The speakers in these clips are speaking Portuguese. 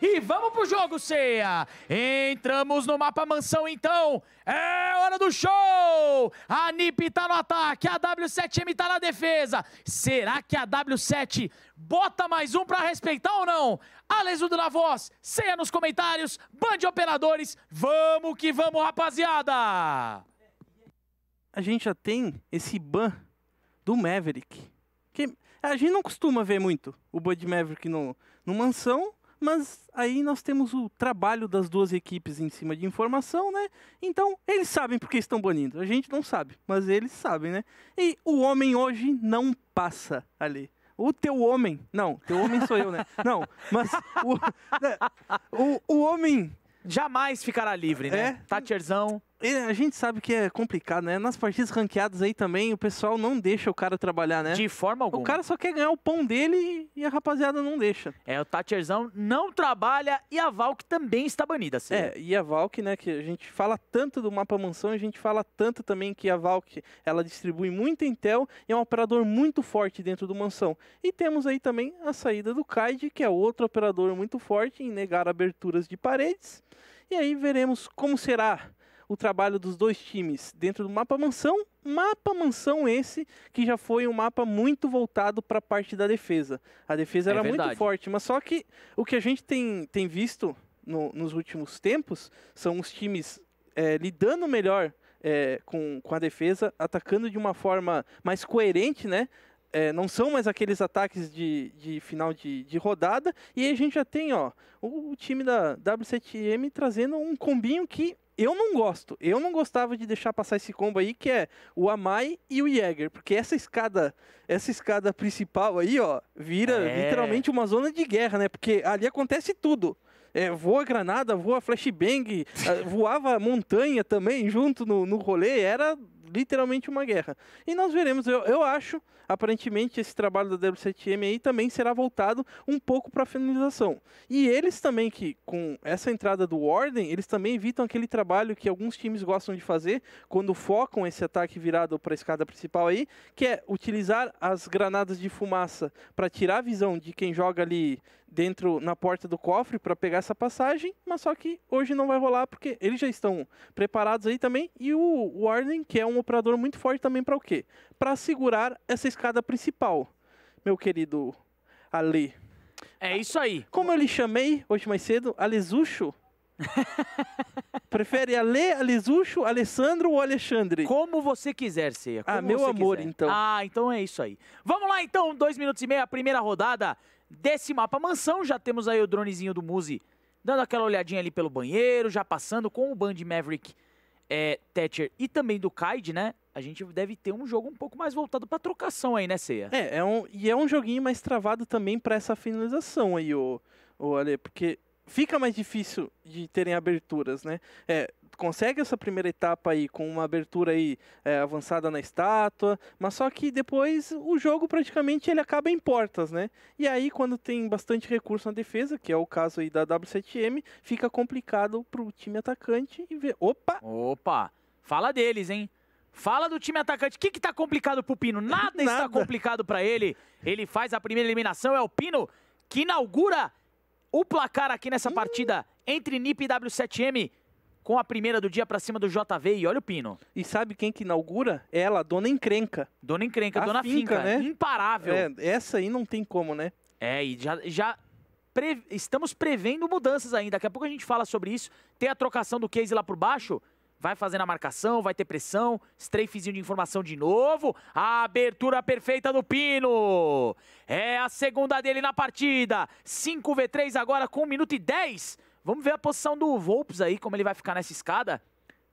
e vamos pro jogo, Ceia. Entramos no mapa mansão, então. É hora do show! A NiP tá no ataque, a W7M tá na defesa. Será que a W7 bota mais um pra respeitar ou não? Alesudo na voz, Ceia nos comentários, Band de Operadores. Vamos que vamos, rapaziada! A gente já tem esse ban do Maverick. Que a gente não costuma ver muito o de Maverick no, no mansão, mas aí nós temos o trabalho das duas equipes em cima de informação, né? Então, eles sabem porque estão banindo. A gente não sabe, mas eles sabem, né? E o homem hoje não passa ali. O teu homem. Não, teu homem sou eu, né? Não, mas o, né, o, o homem. Jamais ficará livre, né? É. Tatierzão a gente sabe que é complicado, né? Nas partidas ranqueadas aí também, o pessoal não deixa o cara trabalhar, né? De forma alguma. O cara só quer ganhar o pão dele e a rapaziada não deixa. É, o Thatcherzão não trabalha e a Valk também está banida, sim. É, e a Valk, né, que a gente fala tanto do mapa mansão, a gente fala tanto também que a Valk, ela distribui muita intel e é um operador muito forte dentro do mansão. E temos aí também a saída do Kaid, que é outro operador muito forte em negar aberturas de paredes. E aí veremos como será o trabalho dos dois times dentro do mapa mansão. Mapa mansão esse que já foi um mapa muito voltado para a parte da defesa. A defesa é era verdade. muito forte, mas só que o que a gente tem, tem visto no, nos últimos tempos são os times é, lidando melhor é, com, com a defesa, atacando de uma forma mais coerente, né? É, não são mais aqueles ataques de, de final de, de rodada. E a gente já tem ó, o, o, time da W7M trazendo um combinho que eu não gosto. Eu não gostava de deixar passar esse combo aí, que é o Amai e o Jäger. Porque essa escada, essa escada principal aí, ó, vira é. literalmente uma zona de guerra, né? Porque ali acontece tudo. É, voa granada, voa flashbang, eh, voava montanha também junto no, no rolê. Era literalmente uma guerra. E nós veremos, eu, eu acho, aparentemente esse trabalho da W7M aí também será voltado um pouco para a finalização. E eles também, que com essa entrada do Warden, eles também evitam aquele trabalho que alguns times gostam de fazer quando focam esse ataque virado para a escada principal aí, que é utilizar as granadas de fumaça para tirar a visão de quem joga ali dentro na porta do cofre para pegar essa passagem, mas só que hoje não vai rolar porque eles já estão preparados aí também e o Warden, que é um operador muito forte também para o quê? Para segurar essa escada principal. Meu querido Ali. É isso aí. Como eu lhe chamei hoje mais cedo, Alizucho. Prefere Ale, Alizucho, Alessandro ou Alexandre? Como você quiser, Ceia. Ah, como ah, meu amor, quiser. então. Ah, então é isso aí. Vamos lá, então, dois minutos e meio, primeira rodada desse mapa mansão. Já temos aí o dronezinho do Muzi dando aquela olhadinha ali pelo banheiro, já passando com o Band Maverick, é, Thatcher e também do Kaid, né? A gente deve ter um jogo um pouco mais voltado para trocação aí, né, Ceia? É, é um, e é um joguinho mais travado também para essa finalização aí, o, o Ale, porque fica mais difícil de terem aberturas, né? É, consegue essa primeira etapa aí com uma abertura aí é, avançada na estátua, mas só que depois o jogo praticamente ele acaba em portas, né? E aí quando tem bastante recurso na defesa, que é o caso aí da W7M, fica complicado pro time atacante e ver, opa, opa, fala deles, hein? Fala do time atacante. O que, que tá complicado pro Pino? Nada, Nada. está complicado para ele. Ele faz a primeira eliminação. É o Pino que inaugura o placar aqui nessa partida entre NIP e W7M com a primeira do dia para cima do JV e olha o pino. E sabe quem que inaugura? Ela, Dona Encrenca. Dona Encrenca, a Dona Finca, finca né? imparável. É, essa aí não tem como, né? É, e já, já pre... estamos prevendo mudanças ainda. Daqui a pouco a gente fala sobre isso. Tem a trocação do case lá por baixo, vai fazendo a marcação, vai ter pressão, strafezinho de informação de novo, a abertura perfeita do Pino, é a segunda dele na partida, 5v3 agora com 1 minuto e 10 Vamos ver a posição do Volpes aí, como ele vai ficar nessa escada.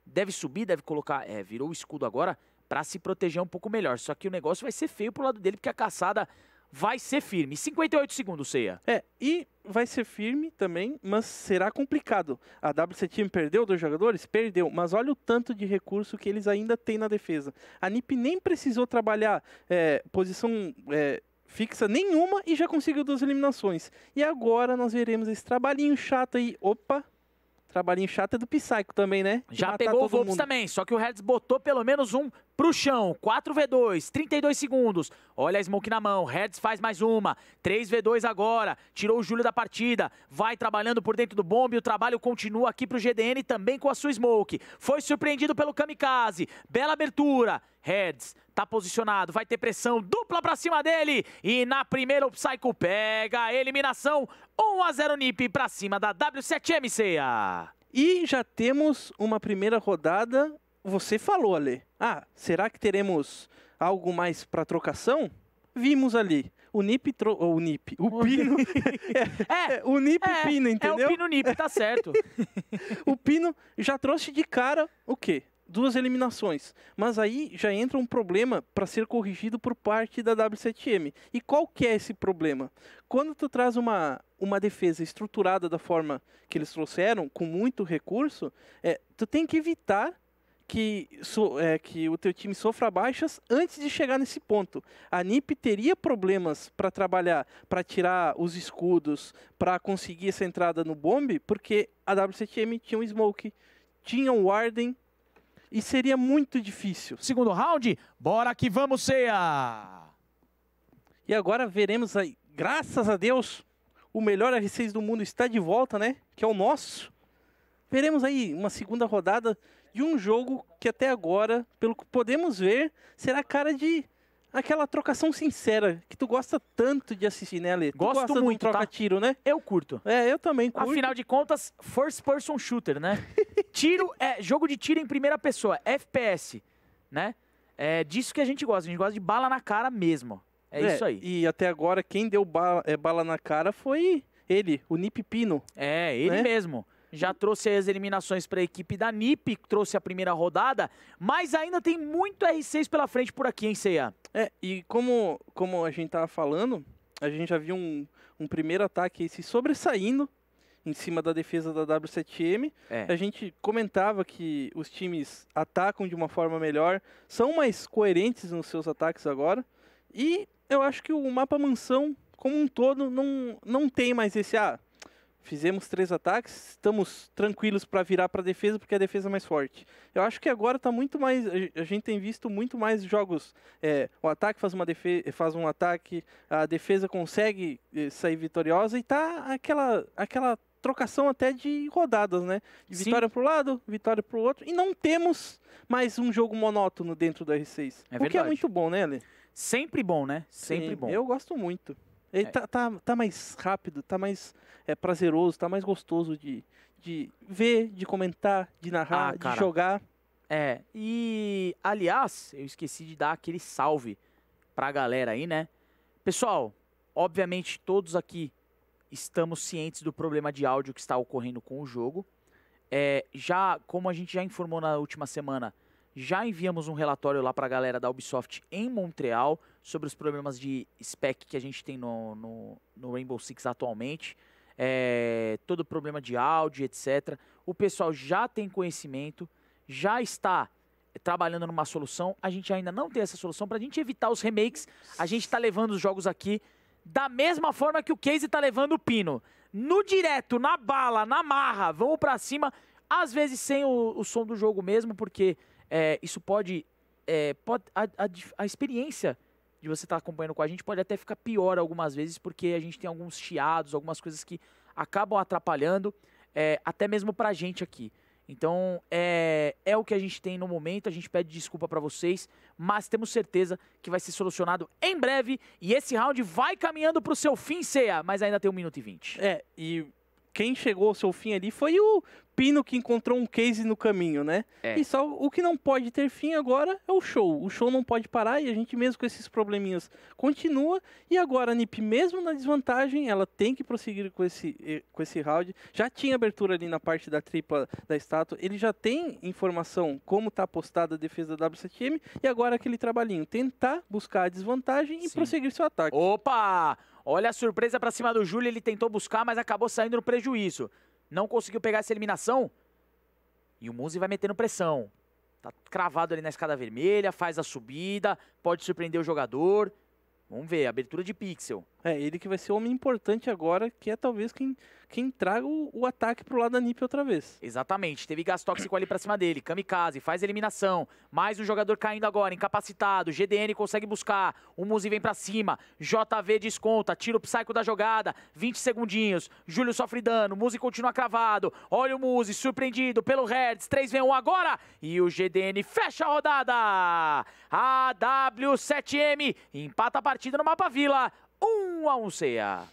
Deve subir, deve colocar... É, virou o escudo agora para se proteger um pouco melhor. Só que o negócio vai ser feio pro lado dele, porque a caçada vai ser firme. 58 segundos, Ceia. É, e vai ser firme também, mas será complicado. A WC Team perdeu dois jogadores? Perdeu, mas olha o tanto de recurso que eles ainda têm na defesa. A NIP nem precisou trabalhar é, posição... É, fixa nenhuma e já conseguiu duas eliminações. E agora nós veremos esse trabalhinho chato aí. Opa! Trabalhinho chato é do Psycho também, né? Já pegou o Volps também, só que o Reds botou pelo menos um pro chão, 4v2, 32 segundos. Olha a Smoke na mão, Hertz faz mais uma, 3v2 agora, tirou o Júlio da partida, vai trabalhando por dentro do bombe, o trabalho continua aqui pro GDN também com a sua Smoke. Foi surpreendido pelo Kamikaze, bela abertura, Heads tá posicionado, vai ter pressão dupla pra cima dele. E na primeira o Psycho pega a eliminação. 1 a 0 NiP pra cima da W7MCA. E já temos uma primeira rodada você falou, ali. Ah, será que teremos algo mais para trocação? Vimos ali. O Nip, tro... o Nip, o Pino. é, é, o Nip é, Pino, entendeu? É o Pino Nip, tá certo. o Pino já trouxe de cara o quê? Duas eliminações. Mas aí já entra um problema para ser corrigido por parte da W7M. E qual que é esse problema? Quando tu traz uma, uma defesa estruturada da forma que eles trouxeram, com muito recurso, é, tu tem que evitar que, so, é, que o teu time sofra baixas antes de chegar nesse ponto. A NIP teria problemas para trabalhar, para tirar os escudos, para conseguir essa entrada no bomb, porque a WCTM tinha um Smoke, tinha um Warden, e seria muito difícil. Segundo round, bora que vamos, Ceia! E agora veremos aí, graças a Deus, o melhor R6 do mundo está de volta, né? Que é o nosso veremos aí uma segunda rodada de um jogo que até agora, pelo que podemos ver, será cara de aquela trocação sincera que tu gosta tanto de assistir, né, Ale? Tu Gosto gosta muito, troca tá? tiro, né? Eu curto. É, eu também curto. Afinal de contas, first person shooter, né? tiro é jogo de tiro em primeira pessoa, FPS, né? É disso que a gente gosta, a gente gosta de bala na cara mesmo. É, é isso aí. E até agora quem deu bala, é, bala na cara foi ele, o Nip Pino. É, ele né? mesmo já trouxe as eliminações para a equipe da NIP, trouxe a primeira rodada, mas ainda tem muito R6 pela frente por aqui, hein, Ceia? É, e como, como a gente estava falando, a gente já viu um, um primeiro ataque se sobressaindo em cima da defesa da W7M. É. A gente comentava que os times atacam de uma forma melhor, são mais coerentes nos seus ataques agora. E eu acho que o mapa mansão, como um todo, não, não tem mais esse. Ah, Fizemos três ataques, estamos tranquilos para virar para a defesa porque a defesa é mais forte. Eu acho que agora está muito mais. A gente tem visto muito mais jogos. É, o ataque faz, uma defesa, faz um ataque, a defesa consegue é, sair vitoriosa e tá aquela, aquela trocação até de rodadas, né? De vitória para um lado, vitória para o outro. E não temos mais um jogo monótono dentro do R6. É o verdade. que é muito bom, né, Ale? Sempre bom, né? Sempre Sim, bom. Eu gosto muito. Ele é. tá, tá, tá, mais rápido, tá mais é, prazeroso, tá mais gostoso de, de ver, de comentar, de narrar, ah, de jogar. É, e aliás, eu esqueci de dar aquele salve pra galera aí, né? Pessoal, obviamente todos aqui estamos cientes do problema de áudio que está ocorrendo com o jogo. É, já, como a gente já informou na última semana, já enviamos um relatório lá para a galera da Ubisoft em Montreal sobre os problemas de spec que a gente tem no, no, no Rainbow Six atualmente. É, todo o problema de áudio, etc. O pessoal já tem conhecimento, já está trabalhando numa solução. A gente ainda não tem essa solução para a gente evitar os remakes. A gente está levando os jogos aqui da mesma forma que o Casey está levando o Pino. No direto, na bala, na marra, vamos para cima. Às vezes sem o, o som do jogo mesmo, porque é, isso pode. É, pode a, a, a, experiência de você estar tá acompanhando com a gente pode até ficar pior algumas vezes, porque a gente tem alguns chiados, algumas coisas que acabam atrapalhando, é, até mesmo pra gente aqui. Então, é, é o que a gente tem no momento. A gente pede desculpa para vocês, mas temos certeza que vai ser solucionado em breve. E esse round vai caminhando para o seu fim, Ceia, mas ainda tem 1 minuto e 20. É, e quem chegou ao seu fim ali foi o, Pino que encontrou um case no caminho, né? É. E só o que não pode ter fim agora é o show. O show não pode parar e a gente mesmo com esses probleminhas continua. E agora a NIP mesmo na desvantagem, ela tem que prosseguir com esse eh, com esse round. Já tinha abertura ali na parte da tripla da estátua. Ele já tem informação como está postada a defesa da W7M e agora aquele trabalhinho, tentar buscar a desvantagem Sim. e prosseguir seu ataque. Opa! Olha a surpresa para cima do Júlio, ele tentou buscar, mas acabou saindo no prejuízo. Não conseguiu pegar essa eliminação. E o Muzi vai metendo pressão. Tá cravado ali na escada vermelha, faz a subida, pode surpreender o jogador. Vamos ver, abertura de pixel. É, ele que vai ser o homem importante agora, que é talvez quem, quem traga o, o ataque pro lado da NiP outra vez. Exatamente, teve gás tóxico ali pra cima dele, kamikaze, faz eliminação, mais um jogador caindo agora, incapacitado, GDN consegue buscar, o Muzi vem pra cima, JV desconta, tira o Psycho da jogada, 20 segundinhos, Júlio sofre dano, Muzi continua cravado, olha o Muzi, surpreendido pelo Red, 3v1 agora, e o GDN fecha a rodada! AW7M empata a partida no mapa Vila, 1 a 1 CA.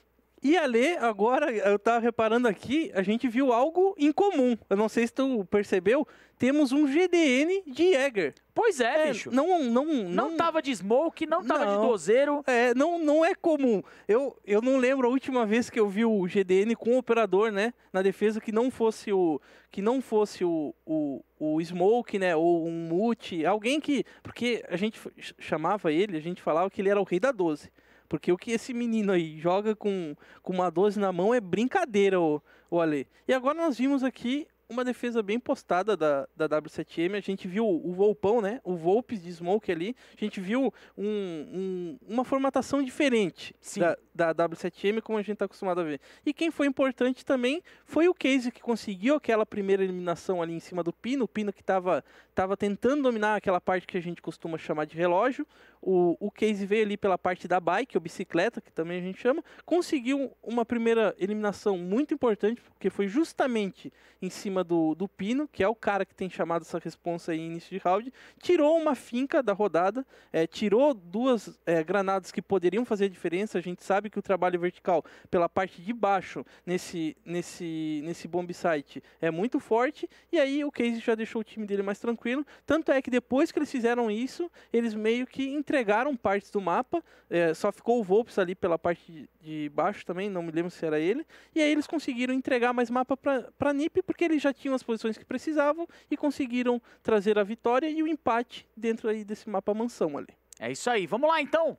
E Ale, agora eu estava reparando aqui, a gente viu algo incomum. Eu não sei se tu percebeu, temos um GDN de Jäger. Pois é, é bicho. Não, não, não, não tava de smoke, não tava não, de dozeiro. É, não, não é comum. Eu, eu não lembro a última vez que eu vi o GDN com o operador, né, na defesa que não fosse o que não fosse o, o, o smoke, né, ou um mute, alguém que, porque a gente chamava ele, a gente falava que ele era o rei da 12. Porque o que esse menino aí joga com, com uma 12 na mão é brincadeira, o, o Ale. E agora nós vimos aqui uma defesa bem postada da, da W7M. A gente viu o Volpão, né? O Volpes de Smoke ali. A gente viu um, um, uma formatação diferente Sim. da, da W7M, como a gente está acostumado a ver. E quem foi importante também foi o case que conseguiu aquela primeira eliminação ali em cima do Pino. O Pino que estava tava tentando dominar aquela parte que a gente costuma chamar de relógio. O, o case veio ali pela parte da bike, ou bicicleta, que também a gente chama. Conseguiu uma primeira eliminação muito importante, porque foi justamente em cima cima do, do Pino, que é o cara que tem chamado essa responsa aí início de round, tirou uma finca da rodada, é, tirou duas é, granadas que poderiam fazer diferença. A gente sabe que o trabalho vertical pela parte de baixo nesse, nesse, nesse bomb site é muito forte, e aí o Casey já deixou o time dele mais tranquilo. Tanto é que depois que eles fizeram isso, eles meio que entregaram partes do mapa, é, só ficou o Volps ali pela parte de baixo também, não me lembro se era ele, e aí eles conseguiram entregar mais mapa para NIP, porque ele já já tinham as posições que precisavam e conseguiram trazer a vitória e o empate dentro aí desse mapa mansão ali. É isso aí, vamos lá então.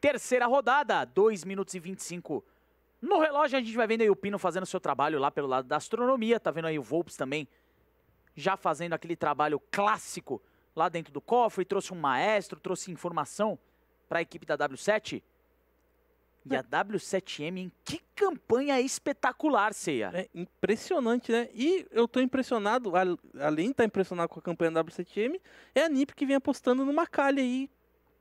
Terceira rodada, 2 minutos e 25 no relógio. A gente vai vendo aí o Pino fazendo seu trabalho lá pelo lado da astronomia, tá vendo aí o Volps também já fazendo aquele trabalho clássico lá dentro do cofre, trouxe um maestro, trouxe informação para a equipe da W7. E a W7M, em que campanha espetacular, Ceia! É impressionante, né? E eu estou impressionado, além de estar tá impressionado com a campanha da W7M, é a NIP que vem apostando numa calha aí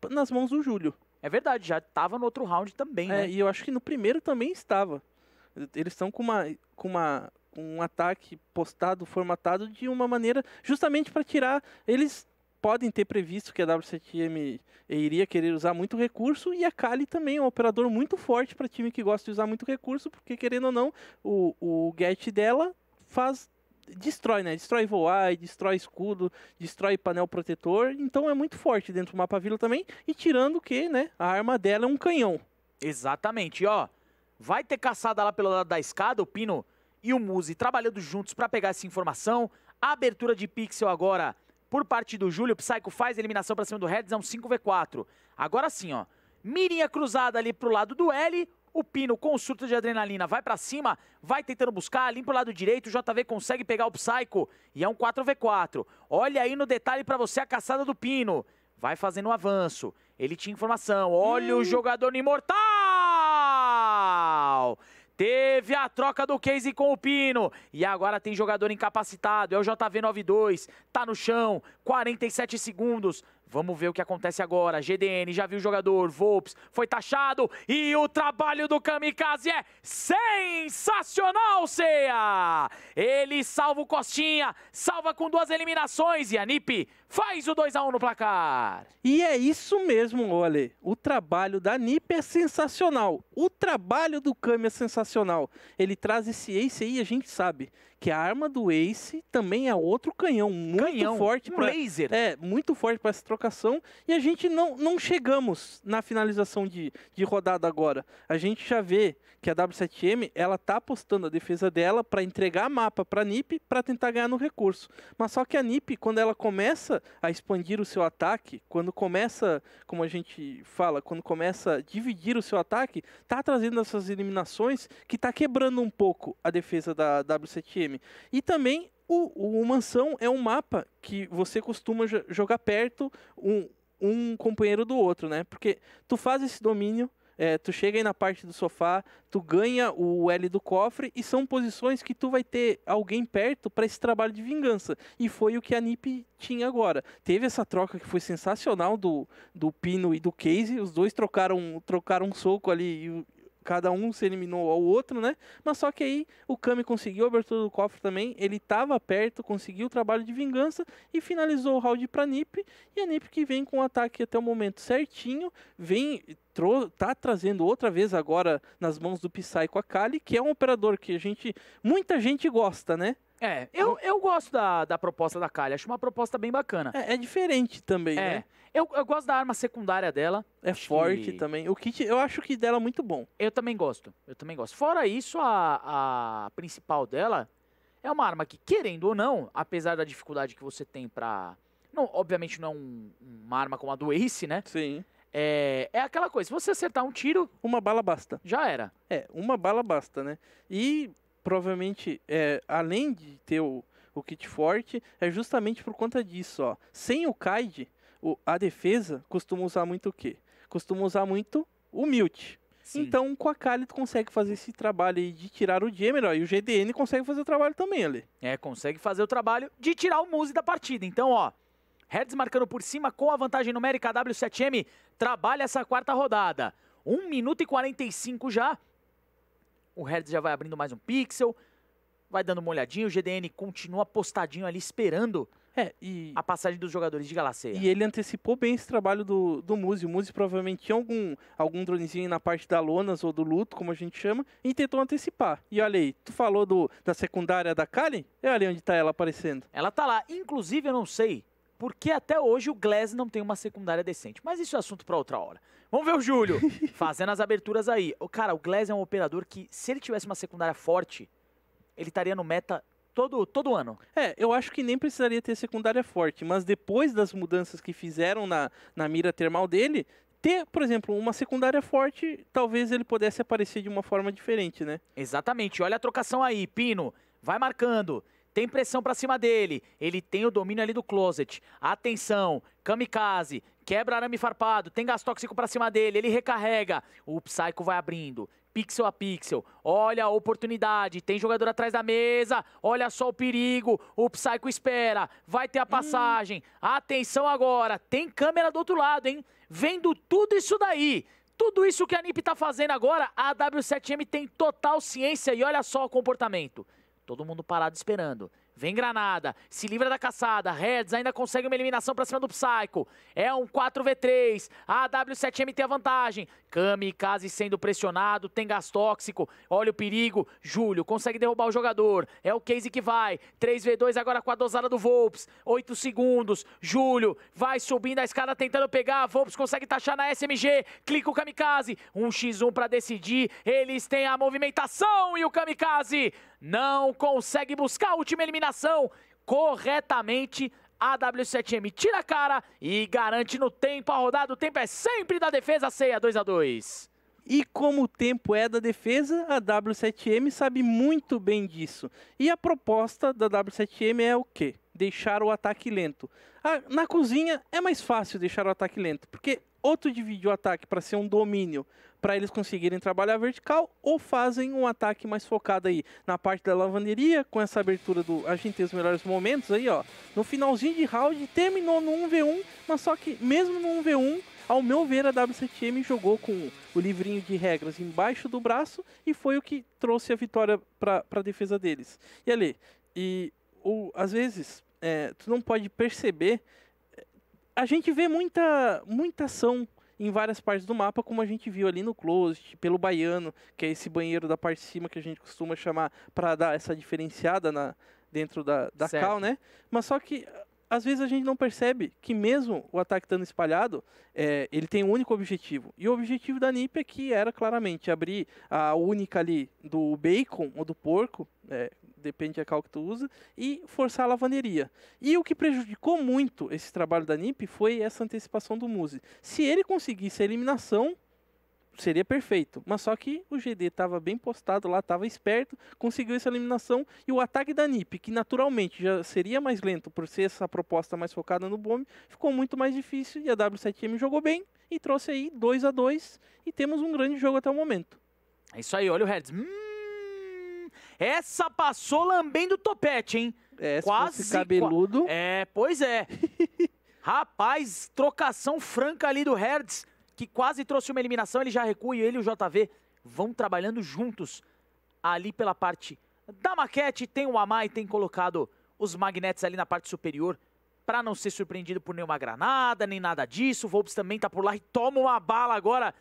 nas mãos do Júlio. É verdade, já estava no outro round também, é, né? E eu acho que no primeiro também estava. Eles estão com uma, com uma um ataque postado, formatado de uma maneira justamente para tirar eles podem ter previsto que a W7M iria querer usar muito recurso e a Kali também é um operador muito forte para time que gosta de usar muito recurso, porque querendo ou não, o, o get dela faz destrói, né? Destrói voar, destrói escudo, destrói painel protetor, então é muito forte dentro do mapa vila também, e tirando que, né, a arma dela é um canhão. Exatamente, e, ó. Vai ter caçada lá pelo lado da escada, o Pino e o Muzi trabalhando juntos para pegar essa informação. A abertura de pixel agora por parte do Júlio, o Psycho faz a eliminação para cima do Reds, é um 5v4. Agora sim, ó. Mirinha cruzada ali pro lado do L. O Pino, com o surto de adrenalina, vai para cima, vai tentando buscar, limpa o lado direito, o JV consegue pegar o Psycho e é um 4v4. Olha aí no detalhe para você a caçada do Pino. Vai fazendo o um avanço, ele tinha informação, olha hum. o jogador no Imortal! Teve a troca do Casey com o Pino. E agora tem jogador incapacitado. É o JV92. Tá no chão. 47 segundos. Vamos ver o que acontece agora. GDN já viu o jogador. Volps foi taxado. E o trabalho do Kamikaze é sensacional, Ceia! Ele salva o Costinha. Salva com duas eliminações. E a Nip faz o 2 a 1 um no placar. E é isso mesmo, Ole. O trabalho da NIP é sensacional. O trabalho do Kami é sensacional. Ele traz esse Ace aí, a gente sabe que a arma do Ace também é outro canhão muito canhão, forte um para laser. É, muito forte para essa trocação e a gente não, não chegamos na finalização de, de rodada agora. A gente já vê que a W7M, ela tá apostando a defesa dela para entregar mapa para a NiP para tentar ganhar no recurso. Mas só que a NiP, quando ela começa a expandir o seu ataque, quando começa, como a gente fala, quando começa a dividir o seu ataque, tá trazendo essas eliminações que tá quebrando um pouco a defesa da W7M. E também o, o Mansão é um mapa que você costuma jogar perto um, um companheiro do outro, né? Porque tu faz esse domínio, é, tu chega aí na parte do sofá, tu ganha o L do cofre e são posições que tu vai ter alguém perto para esse trabalho de vingança. E foi o que a NiP tinha agora. Teve essa troca que foi sensacional do, do Pino e do Casey, os dois trocaram trocaram um soco ali cada um se eliminou ao outro, né? Mas só que aí o Kami conseguiu a abertura do cofre também, ele estava perto, conseguiu o trabalho de vingança e finalizou o round para Nip. E a Nip que vem com o ataque até o momento certinho, vem tá trazendo outra vez agora nas mãos do Psy com a Kali, que é um operador que a gente muita gente gosta, né? É, eu, eu gosto da, da proposta da Kali, acho uma proposta bem bacana. É, é diferente também, é. né? Eu, eu gosto da arma secundária dela. É forte que... também. O kit, eu acho que dela é muito bom. Eu também gosto. Eu também gosto. Fora isso, a, a principal dela é uma arma que, querendo ou não, apesar da dificuldade que você tem pra. Não, obviamente não é um, uma arma como a do Ace, né? Sim. É, é aquela coisa, se você acertar um tiro. Uma bala basta. Já era. É, uma bala basta, né? E provavelmente, é, além de ter o, o kit forte, é justamente por conta disso, ó. Sem o Kaid, o, a defesa costuma usar muito o quê? Costuma usar muito humilde. Sim. Então, com a Kali, tu consegue fazer esse trabalho aí de tirar o Gemelor. E o GDN consegue fazer o trabalho também ali. É, consegue fazer o trabalho de tirar o Muse da partida. Então, ó, Reds marcando por cima com a vantagem numérica. A W7M trabalha essa quarta rodada. 1 minuto e 45 já. O Hertz já vai abrindo mais um pixel. Vai dando uma olhadinha. O GDN continua postadinho ali esperando é, e... A passagem dos jogadores de Galaceia. E ele antecipou bem esse trabalho do, do Muzi. O Muzi provavelmente tinha algum, algum dronezinho na parte da Lonas ou do Luto, como a gente chama, e tentou antecipar. E olha aí, tu falou do, da secundária da Kali? É ali onde tá ela aparecendo. Ela tá lá. Inclusive, eu não sei porque até hoje o Glass não tem uma secundária decente. Mas isso é assunto para outra hora. Vamos ver o Júlio fazendo as aberturas aí. O cara, o Glass é um operador que, se ele tivesse uma secundária forte, ele estaria no meta todo, todo ano. É, eu acho que nem precisaria ter secundária forte, mas depois das mudanças que fizeram na, na mira termal dele, ter, por exemplo, uma secundária forte, talvez ele pudesse aparecer de uma forma diferente, né? Exatamente. Olha a trocação aí, Pino. Vai marcando. Tem pressão para cima dele. Ele tem o domínio ali do closet. Atenção, kamikaze. Quebra arame farpado. Tem gás tóxico para cima dele. Ele recarrega. O Psycho vai abrindo pixel a pixel. Olha a oportunidade, tem jogador atrás da mesa, olha só o perigo, o Psycho espera, vai ter a hum. passagem. Hum. Atenção agora, tem câmera do outro lado, hein? Vendo tudo isso daí. Tudo isso que a NiP tá fazendo agora, a W7M tem total ciência e olha só o comportamento. Todo mundo parado esperando. Vem Granada, se livra da caçada. Reds ainda consegue uma eliminação pra cima do Psycho. É um 4v3. A W7M tem a vantagem. Kamikaze sendo pressionado, tem gás tóxico. Olha o perigo. Júlio consegue derrubar o jogador. É o Casey que vai. 3v2 agora com a dosada do Volps. 8 segundos. Júlio vai subindo a escada tentando pegar. Volps consegue taxar na SMG. Clica o Kamikaze. 1x1 um pra decidir. Eles têm a movimentação e o Kamikaze não consegue buscar a última eliminação corretamente. A W7M tira a cara e garante no tempo a rodada. O tempo é sempre da defesa, ceia 2 a 2 e como o tempo é da defesa, a W7M sabe muito bem disso. E a proposta da W7M é o quê? Deixar o ataque lento. Ah, na cozinha é mais fácil deixar o ataque lento, porque outro divide o ataque para ser um domínio, para eles conseguirem trabalhar vertical ou fazem um ataque mais focado aí na parte da lavanderia, com essa abertura do a gente tem os melhores momentos aí, ó. No finalzinho de round terminou no 1v1, mas só que mesmo no 1v1 ao meu ver, a W7M jogou com o livrinho de regras embaixo do braço e foi o que trouxe a vitória para a defesa deles. E ali, e ou, às vezes, é, tu não pode perceber. É, a gente vê muita, muita ação em várias partes do mapa, como a gente viu ali no closet, pelo baiano, que é esse banheiro da parte de cima que a gente costuma chamar para dar essa diferenciada na, dentro da, da cal, né? Mas só que às vezes a gente não percebe que mesmo o ataque estando espalhado, é, ele tem um único objetivo. E o objetivo da NIP aqui é era claramente abrir a única ali do bacon ou do porco, é, depende da cal que tu usa, e forçar a lavanderia. E o que prejudicou muito esse trabalho da NIP foi essa antecipação do Muse. Se ele conseguisse a eliminação, seria perfeito. Mas só que o GD estava bem postado lá, estava esperto, conseguiu essa eliminação e o ataque da NIP, que naturalmente já seria mais lento por ser essa proposta mais focada no bombe, ficou muito mais difícil e a W7M jogou bem e trouxe aí 2 a 2 e temos um grande jogo até o momento. É isso aí, olha o Reds. Hum! Essa passou lambendo o topete, hein? É, Quase. cabeludo. É, pois é. Rapaz, trocação franca ali do Herds que quase trouxe uma eliminação, ele já recua e ele e o JV vão trabalhando juntos ali pela parte da maquete. Tem o Amai, tem colocado os magnetes ali na parte superior para não ser surpreendido por nenhuma granada, nem nada disso. O Volps também tá por lá e toma uma bala agora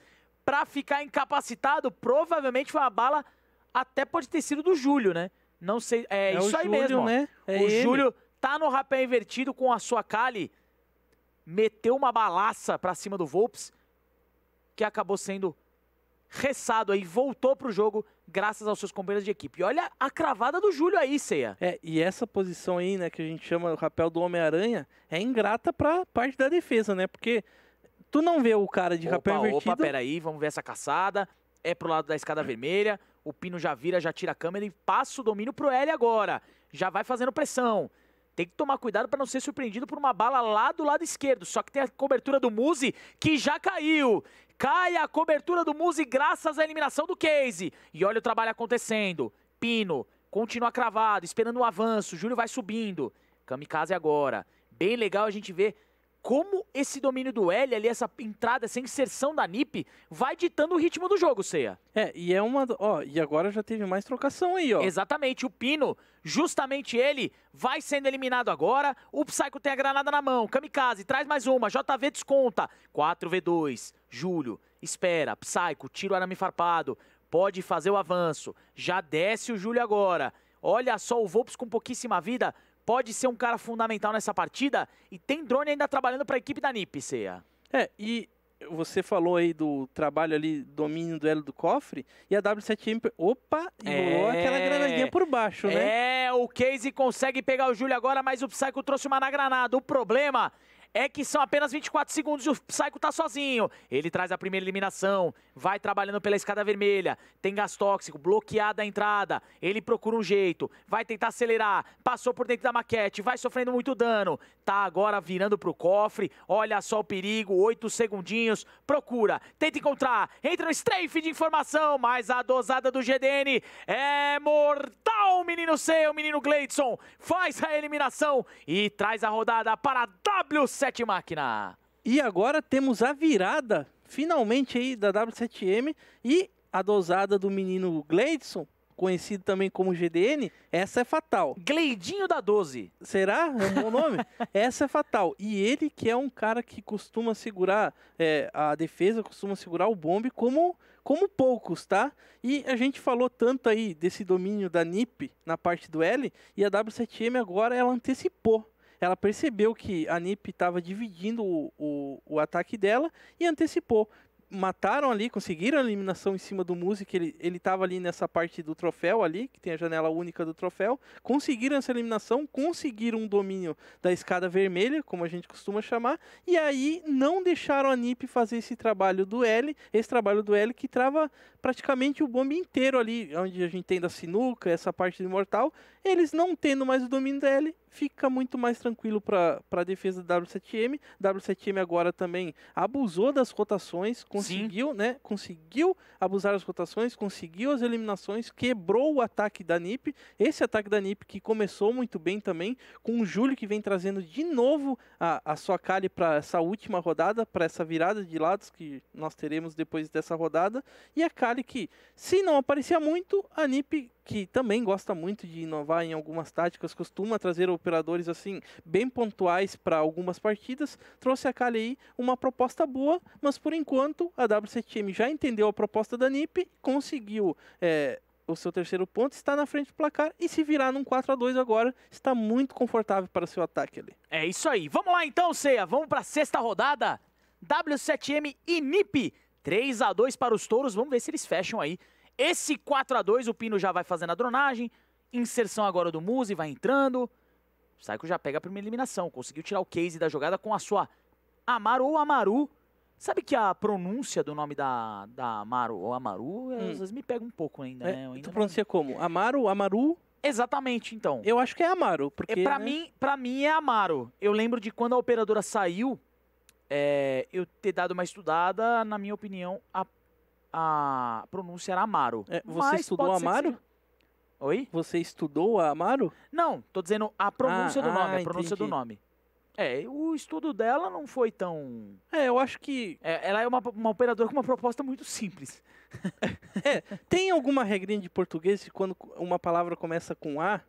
para ficar incapacitado. Provavelmente foi uma bala até pode ter sido do Júlio, né? Não sei. É, é isso aí Júlio, mesmo. Né? É o ele. Júlio tá no rapé invertido com a sua Cali. Meteu uma balaça para cima do Volps, que acabou sendo ressado aí, voltou pro jogo graças aos seus companheiros de equipe. E olha a cravada do Júlio aí, Ceia. É, e essa posição aí, né, que a gente chama o rapel do Homem-Aranha, é ingrata pra parte da defesa, né? Porque tu não vê o cara de opa, rapel invertido... Opa, peraí, vamos ver essa caçada. É pro lado da escada vermelha. O Pino já vira, já tira a câmera e passa o domínio pro L agora. Já vai fazendo pressão. Tem que tomar cuidado para não ser surpreendido por uma bala lá do lado esquerdo. Só que tem a cobertura do Muzi que já caiu. Cai a cobertura do Muzi graças à eliminação do Case. E olha o trabalho acontecendo. Pino continua cravado, esperando o um avanço. Júlio vai subindo. Kamikaze agora. Bem legal a gente ver como esse domínio do L ali, essa entrada, essa inserção da NiP, vai ditando o ritmo do jogo, Ceia. É, e é uma. Ó, e agora já teve mais trocação aí, ó. Exatamente, o Pino, justamente ele, vai sendo eliminado agora. O Psycho tem a granada na mão, Kamikaze, traz mais uma, JV desconta. 4v2, Júlio, espera, Psycho, tira o arame farpado, pode fazer o avanço. Já desce o Júlio agora. Olha só o Vops com pouquíssima vida, pode ser um cara fundamental nessa partida. E tem drone ainda trabalhando para a equipe da NIP, Ceia. É, e você falou aí do trabalho ali, domínio, duelo do cofre, e a W7M, opa, enrolou é... aquela granadinha por baixo, né? É, o Casey consegue pegar o Júlio agora, mas o Psycho trouxe uma na granada. O problema é que são apenas 24 segundos e o Psycho tá sozinho. Ele traz a primeira eliminação, vai trabalhando pela escada vermelha, tem gás tóxico, bloqueada a entrada, ele procura um jeito, vai tentar acelerar, passou por dentro da maquete, vai sofrendo muito dano, tá agora virando pro cofre, olha só o perigo, 8 segundinhos, procura, tenta encontrar, entra no strafe de informação, mas a dosada do GDN é mortal, menino seu, menino Gleidson, faz a eliminação e traz a rodada para WC. W7 Máquina. E agora temos a virada, finalmente, aí da W7M e a dosada do menino Gleidson, conhecido também como GDN, essa é fatal. Gleidinho da 12. Será? É um bom nome? essa é fatal. E ele que é um cara que costuma segurar é, a defesa, costuma segurar o bombe como, como poucos, tá? E a gente falou tanto aí desse domínio da NIP na parte do L, e a W7M agora ela antecipou ela percebeu que a Nip estava dividindo o, o, o ataque dela e antecipou mataram ali, conseguiram a eliminação em cima do Music, ele, ele tava ali nessa parte do troféu ali, que tem a janela única do troféu, conseguiram essa eliminação, conseguiram um domínio da escada vermelha, como a gente costuma chamar, e aí não deixaram a NiP fazer esse trabalho do L, esse trabalho do L que trava praticamente o bombe inteiro ali, onde a gente tem da sinuca, essa parte do imortal, eles não tendo mais o domínio da L, fica muito mais tranquilo para a defesa da W7M, W7M agora também abusou das rotações, com conseguiu, Sim. né? Conseguiu abusar das rotações, conseguiu as eliminações, quebrou o ataque da NIP. Esse ataque da NIP que começou muito bem também, com o Júlio que vem trazendo de novo a, a sua Kali para essa última rodada, para essa virada de lados que nós teremos depois dessa rodada. E a Kali que, se não aparecia muito, a NIP que também gosta muito de inovar em algumas táticas, costuma trazer operadores assim bem pontuais para algumas partidas, trouxe a Kali aí uma proposta boa, mas por enquanto a W7M já entendeu a proposta da NIP, conseguiu é, o seu terceiro ponto, está na frente do placar e se virar num 4 a 2 agora, está muito confortável para seu ataque ali. É isso aí. Vamos lá então, Ceia. Vamos para a sexta rodada. W7M e NIP. 3 a 2 para os touros. Vamos ver se eles fecham aí. Esse 4 a 2 o Pino já vai fazendo a dronagem. Inserção agora do Muse, vai entrando. O Saiko já pega a primeira eliminação. Conseguiu tirar o case da jogada com a sua Amaru ou Amaru Sabe que a pronúncia do nome da, da Amaru ou Amaru, hum. às vezes me pega um pouco ainda, é, né? ainda tu pronuncia não... como? Amaru, Amaru? Exatamente, então. Eu acho que é Amaro, é, porque... É, pra, né? mim, mim é Amaro. Eu lembro de quando a operadora saiu, é, eu ter dado uma estudada, na minha opinião, a, a pronúncia era Amaro. É, você Mas estudou Amaro? Oi? Você estudou a Amaro? Não, tô dizendo a pronúncia ah, do nome, ah, a pronúncia entendi. do nome. É, o estudo dela não foi tão. É, eu acho que. É, ela é uma, uma operadora com uma proposta muito simples. é, tem alguma regrinha de português que quando uma palavra começa com A,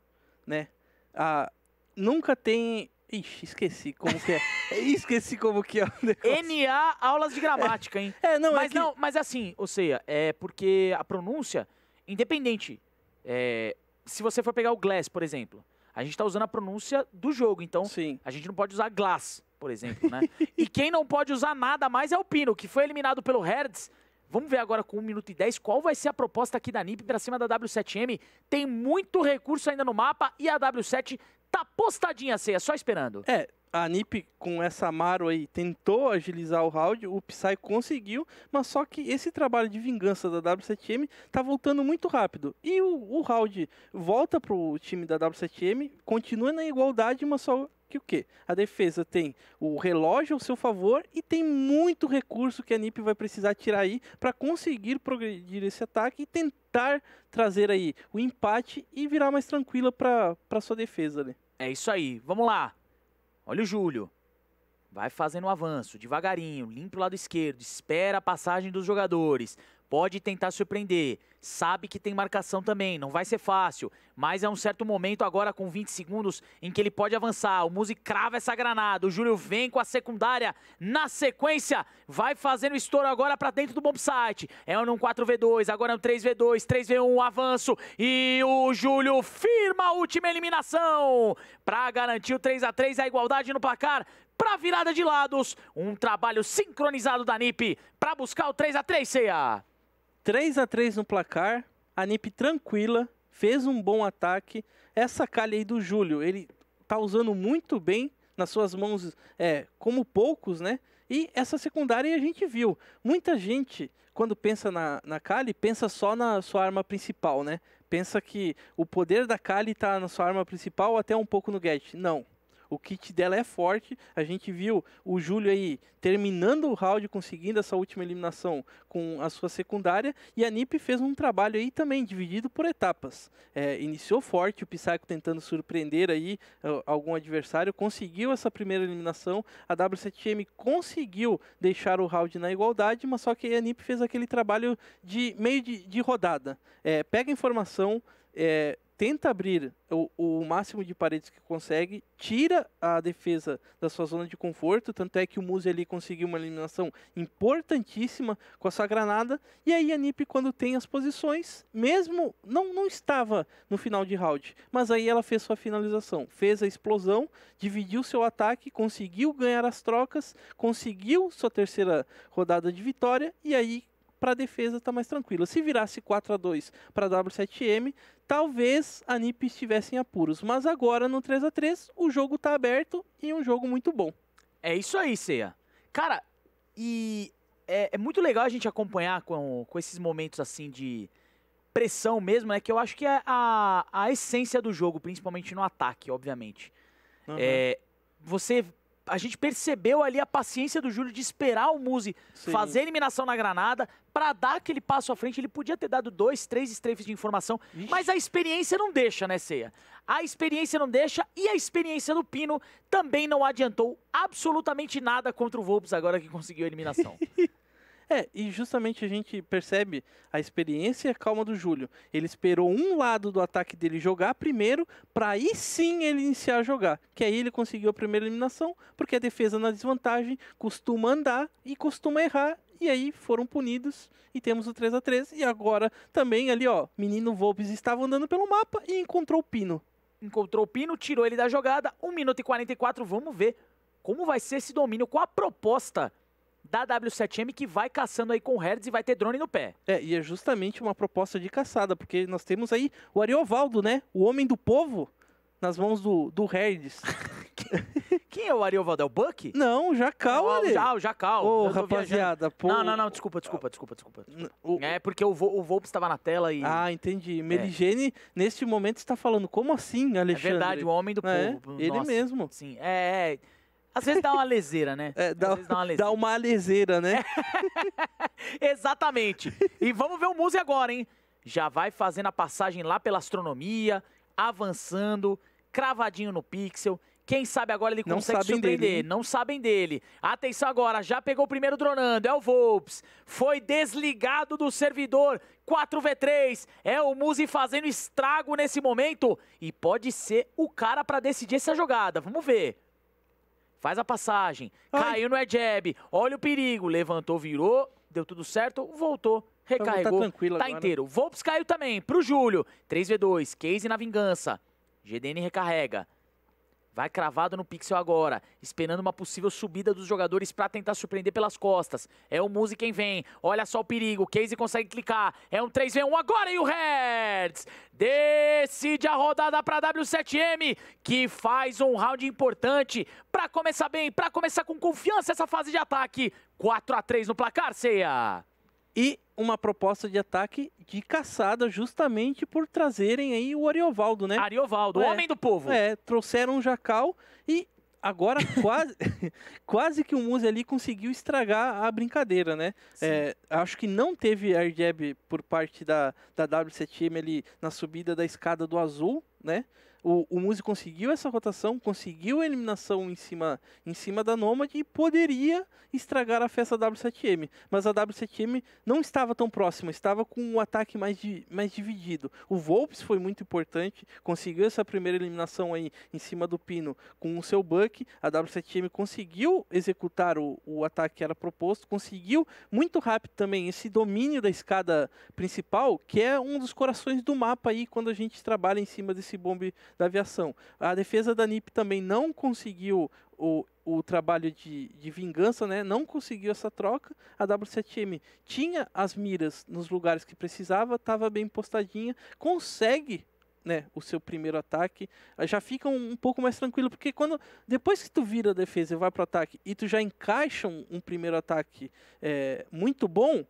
né? A, nunca tem. Ixi, esqueci como que é. esqueci como que é NA aulas de gramática, hein? É, é não, mas é que... não, mas assim, ou seja, é porque a pronúncia, independente. É, se você for pegar o Glass, por exemplo, a gente está usando a pronúncia do jogo. Então, Sim. a gente não pode usar glass, por exemplo, né? e quem não pode usar nada mais é o Pino, que foi eliminado pelo Herds. Vamos ver agora com 1 minuto e 10 qual vai ser a proposta aqui da NIP para cima da W7M. Tem muito recurso ainda no mapa e a W7 tá postadinha, C, só esperando. É, a NiP com essa Amaro aí tentou agilizar o round, o Psy conseguiu, mas só que esse trabalho de vingança da W7M tá voltando muito rápido. E o, o round volta pro time da W7M, continua na igualdade, mas só que o quê? A defesa tem o relógio ao seu favor e tem muito recurso que a NiP vai precisar tirar aí para conseguir progredir esse ataque e tentar trazer aí o empate e virar mais tranquila para sua defesa né? É isso aí, vamos lá. Olha o Júlio. Vai fazendo o um avanço, devagarinho, limpa o lado esquerdo, espera a passagem dos jogadores pode tentar surpreender. Sabe que tem marcação também, não vai ser fácil. Mas é um certo momento agora com 20 segundos em que ele pode avançar. O Musi crava essa granada. O Júlio vem com a secundária. Na sequência, vai fazendo estouro agora para dentro do bombsite. É um 4v2, agora é um 3v2, 3v1, avanço. E o Júlio firma a última eliminação para garantir o 3x3, a igualdade no placar para virada de lados. Um trabalho sincronizado da NIP para buscar o 3x3, Ceia. 3 a 3 no placar, a NIP tranquila, fez um bom ataque. Essa calha aí do Júlio, ele tá usando muito bem nas suas mãos, é, como poucos, né? E essa secundária a gente viu. Muita gente, quando pensa na, na Kali, pensa só na sua arma principal, né? Pensa que o poder da Kali está na sua arma principal até um pouco no Gadget. Não. O kit dela é forte. A gente viu o Júlio aí terminando o round, conseguindo essa última eliminação com a sua secundária. E a NiP fez um trabalho aí também, dividido por etapas. É, iniciou forte, o Psycho tentando surpreender aí é, algum adversário, conseguiu essa primeira eliminação. A W7M conseguiu deixar o round na igualdade, mas só que a NiP fez aquele trabalho de meio de, de rodada. É, pega informação. É, tenta abrir o, o máximo de paredes que consegue, tira a defesa da sua zona de conforto, tanto é que o Muse ali conseguiu uma eliminação importantíssima com a sua granada, e aí a Nip quando tem as posições, mesmo não, não estava no final de round, mas aí ela fez sua finalização, fez a explosão, dividiu seu ataque, conseguiu ganhar as trocas, conseguiu sua terceira rodada de vitória, e aí para a defesa está mais tranquilo. Se virasse 4 a 2 para a W7M, talvez a NiP estivesse em apuros. Mas agora no 3 a 3 o jogo está aberto e um jogo muito bom. É isso aí, Ceia. Cara, e é, é, muito legal a gente acompanhar com, com esses momentos assim de pressão mesmo, né? Que eu acho que é a, a essência do jogo, principalmente no ataque, obviamente. Uhum. É, você a gente percebeu ali a paciência do Júlio de esperar o Muzi fazer a eliminação na granada para dar aquele passo à frente. Ele podia ter dado dois, três estrefes de informação, Ixi. mas a experiência não deixa, né, Ceia? A experiência não deixa e a experiência do Pino também não adiantou absolutamente nada contra o Volpes agora que conseguiu a eliminação. É, e justamente a gente percebe a experiência e a calma do Júlio. Ele esperou um lado do ataque dele jogar primeiro, para aí sim ele iniciar a jogar. Que aí ele conseguiu a primeira eliminação, porque a defesa na desvantagem costuma andar e costuma errar. E aí foram punidos e temos o 3 a 3 E agora também ali, ó, menino Volpes estava andando pelo mapa e encontrou o Pino. Encontrou o Pino, tirou ele da jogada, 1 minuto e 44. Vamos ver como vai ser esse domínio, qual a proposta da W7M que vai caçando aí com Hertz e vai ter drone no pé. É, e é justamente uma proposta de caçada, porque nós temos aí o Ariovaldo, né? O homem do povo nas mãos do, do Herdes. Quem é o Ariovaldo? É o Buck? Não, o Jacal, oh, ali. Já, o Jacal. Ô, oh, rapaziada, pô. Não, não, não, desculpa, desculpa, desculpa, desculpa. O... É porque o, o Volpe estava na tela e... Ah, entendi. É. Meligene, é. neste momento, está falando, como assim, é Alexandre? É verdade, o homem do é, povo. Ele mesmo. Sim, é, é... Às vezes dá uma leseira, né? É, dá, dá, uma leseira. dá uma leseira, né? Exatamente. E vamos ver o Muse agora, hein? Já vai fazendo a passagem lá pela astronomia, avançando, cravadinho no pixel. Quem sabe agora ele consegue não surpreender. Dele, não sabem dele. Atenção agora, já pegou o primeiro dronando, é o Volps. Foi desligado do servidor. 4v3, é o Muzi fazendo estrago nesse momento. E pode ser o cara para decidir essa jogada, vamos ver faz a passagem, Ai. caiu no jab, olha o perigo, levantou, virou, deu tudo certo, voltou, tá recarregou, tá, tá inteiro. Volps caiu também, pro Júlio, 3v2, Case na vingança, GDN recarrega, Vai cravado no pixel agora, esperando uma possível subida dos jogadores para tentar surpreender pelas costas. É o Muzi quem vem, olha só o perigo, Casey consegue clicar, é um 3v1 agora e o Reds decide a rodada para W7M, que faz um round importante para começar bem, para começar com confiança essa fase de ataque. 4 a 3 no placar, Ceia. E uma proposta de ataque de caçada, justamente por trazerem aí o Ariovaldo, né? Ariovaldo, é, o homem do povo. É, trouxeram um jacal e agora quase, quase que o Musa ali conseguiu estragar a brincadeira, né? É, acho que não teve air jab por parte da, da W7M ali na subida da escada do azul, né? o, o Muse conseguiu essa rotação, conseguiu a eliminação em cima, em cima da Nomad e poderia estragar a festa da W7M. Mas a W7M não estava tão próxima, estava com um ataque mais, di, mais dividido. O Volps foi muito importante, conseguiu essa primeira eliminação aí em cima do Pino com o seu Buck. A W7M conseguiu executar o, o ataque que era proposto, conseguiu muito rápido também esse domínio da escada principal, que é um dos corações do mapa aí quando a gente trabalha em cima desse bombe da aviação. A defesa da NIP também não conseguiu o, o trabalho de, de vingança, né? não conseguiu essa troca. A W7M tinha as miras nos lugares que precisava, estava bem postadinha, consegue né, o seu primeiro ataque, já fica um, um, pouco mais tranquilo, porque quando depois que tu vira a defesa e vai para o ataque e tu já encaixa um, um primeiro ataque é, muito bom,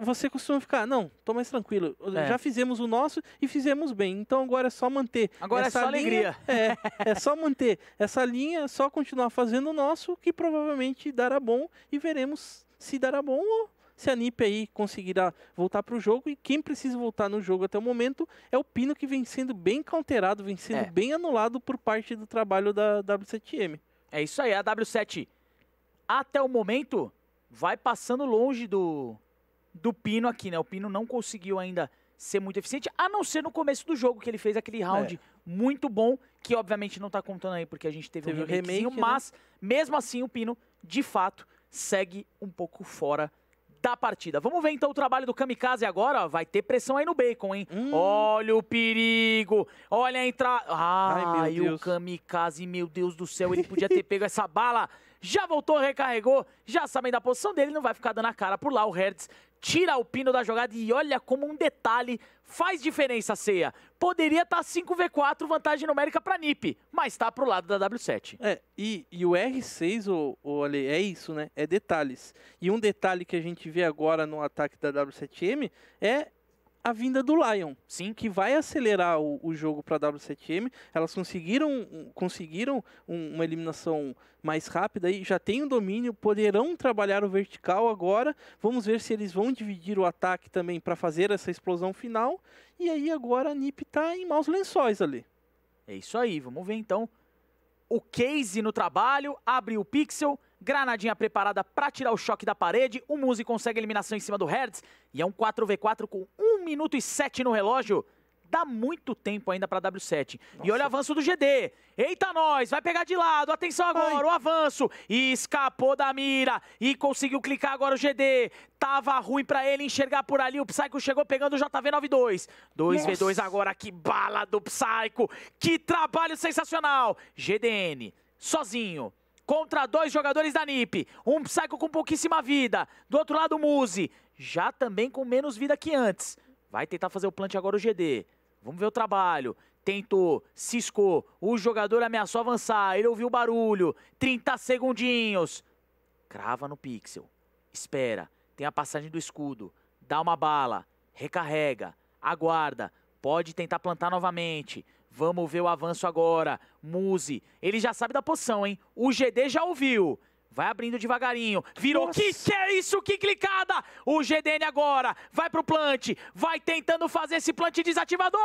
você costuma ficar, não, tô mais tranquilo. É. Já fizemos o nosso e fizemos bem. Então agora é só manter. Agora é só linha, alegria. É, é só manter essa linha, é só continuar fazendo o nosso, que provavelmente dará bom e veremos se dará bom ou se a NiP aí conseguirá voltar para o jogo. E quem precisa voltar no jogo até o momento é o Pino, que vem sendo bem counterado, vem sendo é. bem anulado por parte do trabalho da W7M. É isso aí, a W7 até o momento vai passando longe do do Pino aqui, né? O Pino não conseguiu ainda ser muito eficiente, a não ser no começo do jogo, que ele fez aquele round é. muito bom, que obviamente não tá contando aí porque a gente teve, teve um remake, né? mas né? mesmo assim o Pino, de fato, segue um pouco fora da partida. Vamos ver então o trabalho do Kamikaze agora, ó, vai ter pressão aí no bacon, hein? Hum. Olha o perigo, olha a entrada... Ah, Ai, e o Kamikaze, meu Deus do céu, ele podia ter pego essa bala já voltou, recarregou, já sabem da posição dele, não vai ficar dando a cara por lá. O Hertz tira o pino da jogada e olha como um detalhe faz diferença ceia. Poderia estar tá 5v4, vantagem numérica para NiP, mas está para o lado da W7. É, e, e o R6, o, o Ale, é isso, né? É detalhes. E um detalhe que a gente vê agora no ataque da W7M é a vinda do Lion, sim, que vai acelerar o, o jogo para a W7M. Elas conseguiram, conseguiram um, uma eliminação mais rápida e já tem o um domínio, poderão trabalhar o vertical agora. Vamos ver se eles vão dividir o ataque também para fazer essa explosão final. E aí agora a NiP está em maus lençóis ali. É isso aí, vamos ver então o case no trabalho, abre o pixel, Granadinha preparada para tirar o choque da parede. O Muzi consegue eliminação em cima do Hertz. E é um 4v4 com 1 minuto e 7 no relógio dá muito tempo ainda para W7. Nossa. E olha o avanço do GD. Eita nós, vai pegar de lado. Atenção agora, Ai. o avanço. E escapou da mira e conseguiu clicar agora o GD. Tava ruim para ele enxergar por ali. O Psycho chegou pegando o JV92. 2v2 agora, que bala do Psycho. Que trabalho sensacional. GDN, sozinho contra dois jogadores da NiP. Um Psycho com pouquíssima vida. Do outro lado, o Muzi. Já também com menos vida que antes. Vai tentar fazer o plant agora o GD. Vamos ver o trabalho. Tentou, ciscou, o jogador ameaçou avançar, ele ouviu o barulho. 30 segundinhos. Crava no pixel. Espera, tem a passagem do escudo. Dá uma bala, recarrega, aguarda. Pode tentar plantar novamente. Vamos ver o avanço agora. Muse, ele já sabe da poção, hein? O GD já ouviu. Vai abrindo devagarinho. Virou. Nossa. Que que é isso? Que clicada! O GDN agora vai pro plant. Vai tentando fazer esse plant desativador.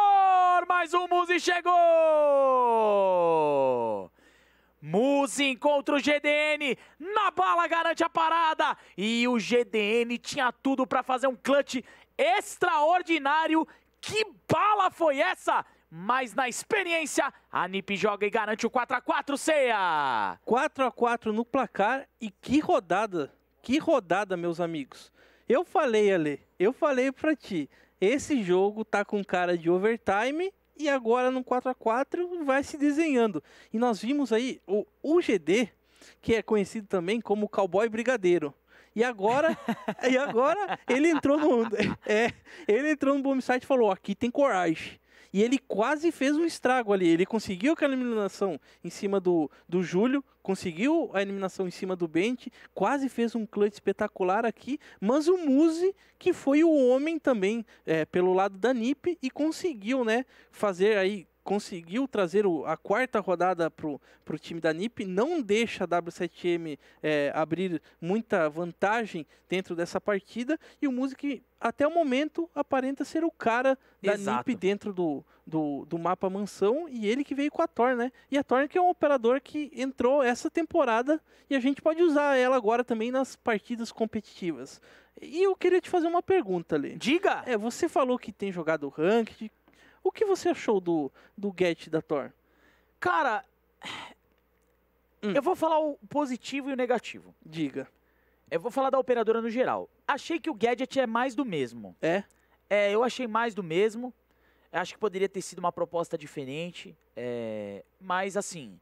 Mas o Muzi chegou! Muzi encontra o GDN, na bala garante a parada. E o GDN tinha tudo para fazer um clutch extraordinário. Que bala foi essa? mas na experiência, a NIP joga e garante o 4x4, Ceia! 4x4 no placar e que rodada, que rodada, meus amigos. Eu falei, Ale, eu falei pra ti, esse jogo tá com cara de overtime e agora no 4x4 vai se desenhando. E nós vimos aí o UGD, que é conhecido também como Cowboy Brigadeiro. E agora, e agora ele entrou no, é, ele entrou no bomb site e falou: aqui tem coragem. E ele quase fez um estrago ali. Ele conseguiu aquela eliminação em cima do, do Júlio, conseguiu a eliminação em cima do Bente, quase fez um clutch espetacular aqui, mas o Muse, que foi o homem também é, pelo lado da NIP e conseguiu, né, fazer aí conseguiu trazer o, a quarta rodada para o time da NIP, não deixa a W7M é, abrir muita vantagem dentro dessa partida, e o Music, até o momento, aparenta ser o cara da Exato. NIP dentro do, do, do, mapa mansão, e ele que veio com a Thor, né? E a Thor que é um operador que entrou essa temporada, e a gente pode usar ela agora também nas partidas competitivas. E eu queria te fazer uma pergunta, ali Diga! É, você falou que tem jogado ranked, o que você achou do, do Get da Thor? Cara, hum. eu vou falar o positivo e o negativo. Diga. Eu vou falar da operadora no geral. Achei que o Gadget é mais do mesmo. É? É, eu achei mais do mesmo. Acho que poderia ter sido uma proposta diferente. É, mas, assim,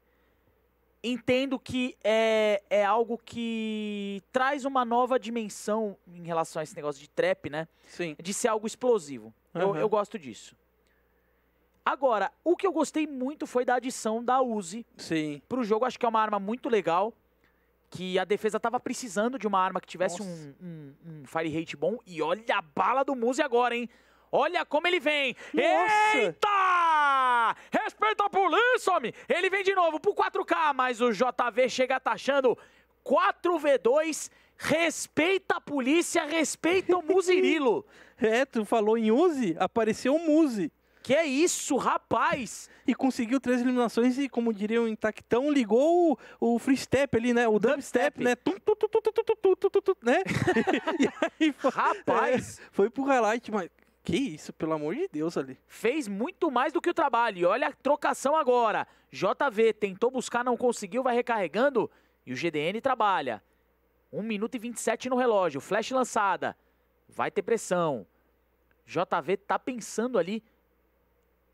entendo que é, é algo que traz uma nova dimensão em relação a esse negócio de trap, né? Sim. De ser algo explosivo. Uhum. Eu, eu gosto disso. Agora, o que eu gostei muito foi da adição da Uzi Sim. pro jogo. Acho que é uma arma muito legal. Que a defesa tava precisando de uma arma que tivesse um, um, um, fire rate bom. E olha a bala do Muzi agora, hein? Olha como ele vem! Nossa. Eita! Respeita a polícia, homem! Ele vem de novo pro 4K, mas o JV chega taxando 4v2. Respeita a polícia, respeita o Muzirilo. é, tu falou em Uzi, apareceu o Muzi. Que é isso, rapaz! E conseguiu três eliminações e, como diriam o Intactão, ligou o, o free step ali, né? O dubstep, né? Tum, tum, tum, tum, tum, tum, tum, tum, né? e, aí, rapaz! É, foi pro highlight, mas que isso, pelo amor de Deus ali. Fez muito mais do que o trabalho. E olha a trocação agora. JV tentou buscar, não conseguiu, vai recarregando. E o GDN trabalha. 1 minuto e 27 no relógio. Flash lançada. Vai ter pressão. JV tá pensando ali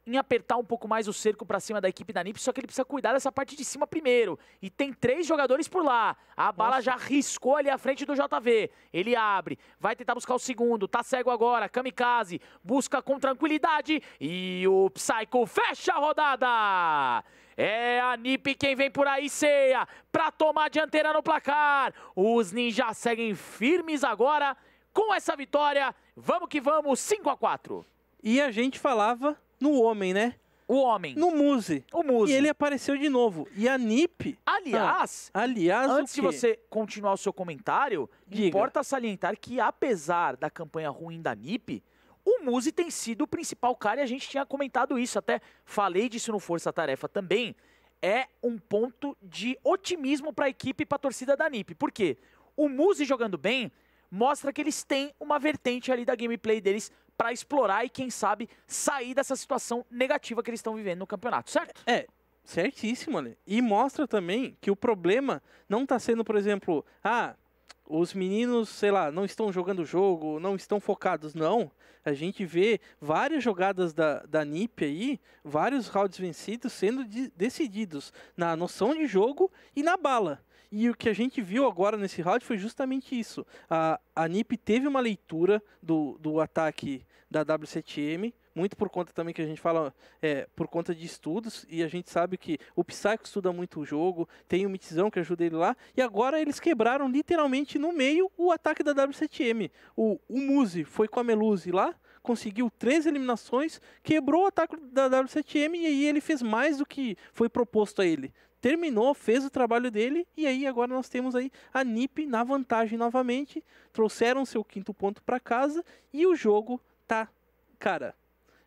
em apertar um pouco mais o cerco para cima da equipe da NIP, só que ele precisa cuidar dessa parte de cima primeiro. E tem três jogadores por lá. A bala Nossa. já riscou ali à frente do JV. Ele abre, vai tentar buscar o segundo, tá cego agora, Kamikaze busca com tranquilidade e o Psycho fecha a rodada. É a NIP quem vem por aí, ceia, pra tomar a dianteira no placar. Os ninjas seguem firmes agora com essa vitória. Vamos que vamos, 5 a 4 E a gente falava no homem, né? O homem. No Muse. O Muse. E ele apareceu de novo. E a Nip. Aliás, ah, aliás antes de você continuar o seu comentário, Diga. importa salientar que, apesar da campanha ruim da Nip, o Muse tem sido o principal cara e a gente tinha comentado isso. Até falei disso no Força Tarefa também. É um ponto de otimismo para a equipe e para a torcida da Nip. Por quê? O Muse jogando bem mostra que eles têm uma vertente ali da gameplay deles para explorar e, quem sabe, sair dessa situação negativa que eles estão vivendo no campeonato, certo? É, certíssimo, né? E mostra também que o problema não está sendo, por exemplo, ah, os meninos, sei lá, não estão jogando o jogo, não estão focados, não. A gente vê várias jogadas da, da NIP aí, vários rounds vencidos sendo de, decididos na noção de jogo e na bala. E o que a gente viu agora nesse round foi justamente isso. A, a NIP teve uma leitura do, do ataque da W7M, muito por conta também que a gente fala, é, por conta de estudos, e a gente sabe que o Psycho estuda muito o jogo, tem o Mitzão que ajuda ele lá, e agora eles quebraram literalmente no meio o ataque da W7M. O, o Muzi foi com a Meluzi lá, conseguiu três eliminações, quebrou o ataque da W7M e aí ele fez mais do que foi proposto a ele terminou, fez o trabalho dele e aí agora nós temos aí a NIP na vantagem novamente, trouxeram seu quinto ponto para casa e o jogo tá, cara,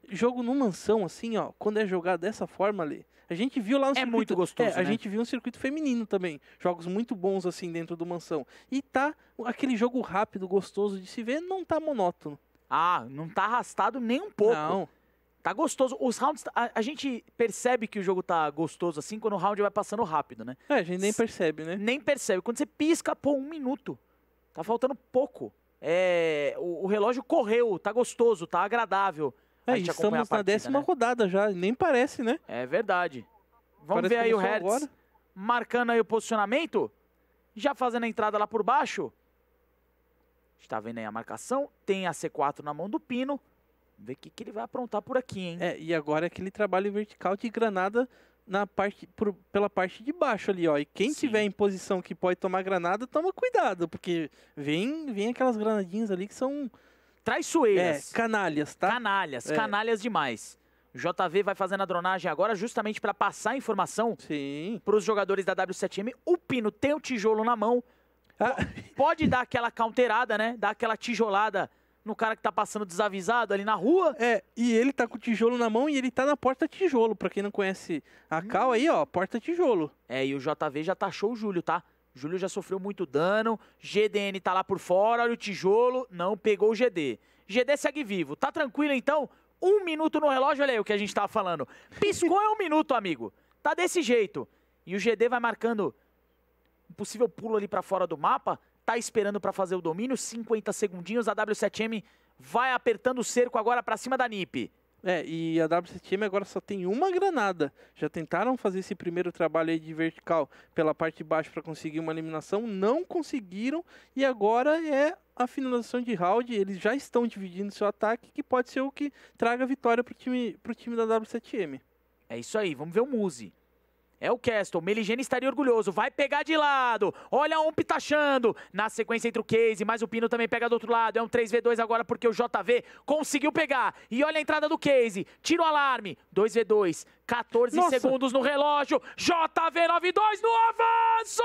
jogo no mansão assim, ó, quando é jogado dessa forma ali, a gente viu lá no é circuito, muito gostoso, é, né? a gente viu um circuito feminino também, jogos muito bons assim dentro do mansão. E tá aquele jogo rápido, gostoso de se ver, não tá monótono. Ah, não tá arrastado nem um pouco. Não. Tá gostoso. Os rounds. A, a, gente percebe que o jogo tá gostoso assim quando o round vai passando rápido, né? É, a gente nem percebe, né? Nem percebe. Quando você pisca, pô, um minuto. Tá faltando pouco. É, o, o relógio correu, tá gostoso, tá agradável. É, a gente estamos a partida, na né? décima né? rodada já, nem parece, né? É verdade. Vamos parece ver aí o Hertz agora. marcando aí o posicionamento. Já fazendo a entrada lá por baixo. Está vendo aí a marcação. Tem a C4 na mão do Pino. Ver o que, que ele vai aprontar por aqui, hein? É, e agora é aquele trabalho vertical de granada na parte por, pela parte de baixo ali, ó. E quem Sim. tiver em posição que pode tomar granada, toma cuidado, porque vem vem aquelas granadinhas ali que são traiçoeiras, é, canalhas, tá? Canalhas, é. canalhas demais. JV vai fazendo a dronagem agora justamente para passar a informação para os jogadores da W7M. O Pino tem o tijolo na mão. Ah. Pode dar aquela counterada, né? Dar aquela tijolada no cara que tá passando desavisado ali na rua. É, e ele tá com o tijolo na mão e ele tá na porta tijolo. Pra quem não conhece a hum. Cal aí, ó, porta tijolo. É, e o JV já taxou tá o Júlio, tá? Júlio já sofreu muito dano, GDN tá lá por fora, olha o tijolo, não pegou o GD. GD segue vivo, tá tranquilo então? Um minuto no relógio, olha aí o que a gente tava falando. Piscou é um minuto, amigo. Tá desse jeito. E o GD vai marcando um possível pulo ali para fora do mapa tá esperando para fazer o domínio, 50 segundinhos, a W7M vai apertando o cerco agora para cima da NiP. É, e a W7M agora só tem uma granada. Já tentaram fazer esse primeiro trabalho aí de vertical pela parte de baixo para conseguir uma eliminação, não conseguiram e agora é a finalização de round. Eles já estão dividindo seu ataque, que pode ser o que traga vitória para o time, pro time da W7M. É isso aí, vamos ver o Muse. É o Castle. Meligene estaria orgulhoso. Vai pegar de lado. Olha a Omp taxando. Na sequência entre o Case, mas o Pino também pega do outro lado. É um 3v2 agora porque o JV conseguiu pegar. E olha a entrada do Case. Tira o alarme. 2v2. 14 Nossa. segundos no relógio. JV92 no avanço!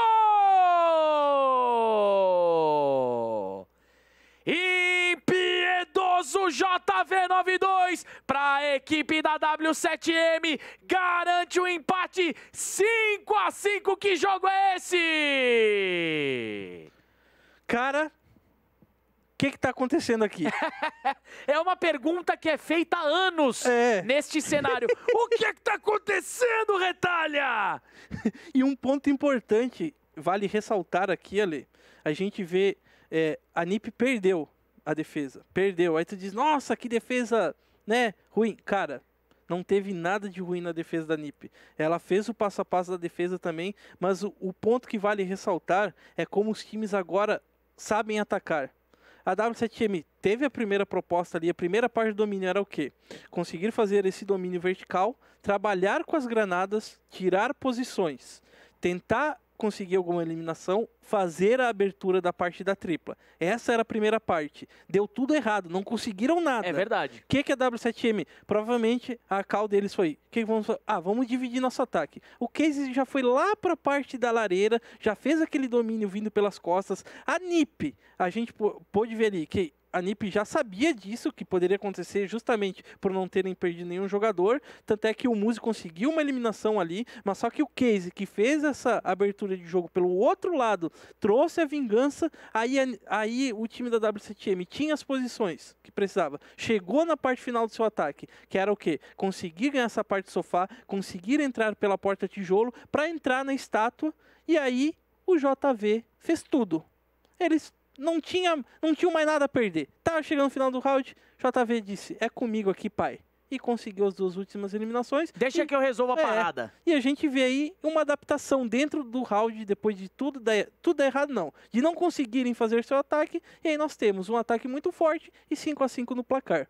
E poderoso JV92 para a equipe da W7M. Garante o um empate 5 a 5. Que jogo é esse? Cara, o que está acontecendo aqui? é uma pergunta que é feita há anos é. neste cenário. o que é está acontecendo, Retalha? e um ponto importante, vale ressaltar aqui, Ale, a gente vê, é, a NIP perdeu a defesa. Perdeu. Aí tu diz, nossa, que defesa, né? Ruim. Cara, não teve nada de ruim na defesa da NIP. Ela fez o passo a passo da defesa também, mas o, o ponto que vale ressaltar é como os times agora sabem atacar. A W7M teve a primeira proposta ali, a primeira parte do domínio era o quê? Conseguir fazer esse domínio vertical, trabalhar com as granadas, tirar posições, tentar conseguir alguma eliminação, fazer a abertura da parte da tripla. Essa era a primeira parte. Deu tudo errado, não conseguiram nada. É verdade. O que, que a W7M? Provavelmente a cal deles foi: que, que vamos, ah, vamos dividir nosso ataque. O Casey já foi lá para a parte da lareira, já fez aquele domínio vindo pelas costas. A NIP, a gente pôde ver ali que a NIP já sabia disso, que poderia acontecer justamente por não terem perdido nenhum jogador. Tanto é que o Muzi conseguiu uma eliminação ali, mas só que o Case que fez essa abertura de jogo pelo outro lado, trouxe a vingança. Aí, aí o time da WCTM tinha as posições que precisava. Chegou na parte final do seu ataque, que era o quê? Conseguir ganhar essa parte do sofá, conseguir entrar pela porta tijolo para entrar na estátua. E aí o JV fez tudo. Eles não tinha, não tinha mais nada a perder. Tá chegando no final do round, JV disse: "É comigo aqui, pai". E conseguiu as duas últimas eliminações. Deixa e, que eu resolvo a é, parada. E a gente vê aí uma adaptação dentro do round, depois de tudo dar, tudo errado, não. De não conseguirem fazer seu ataque. E aí nós temos um ataque muito forte e 5 a 5 no placar.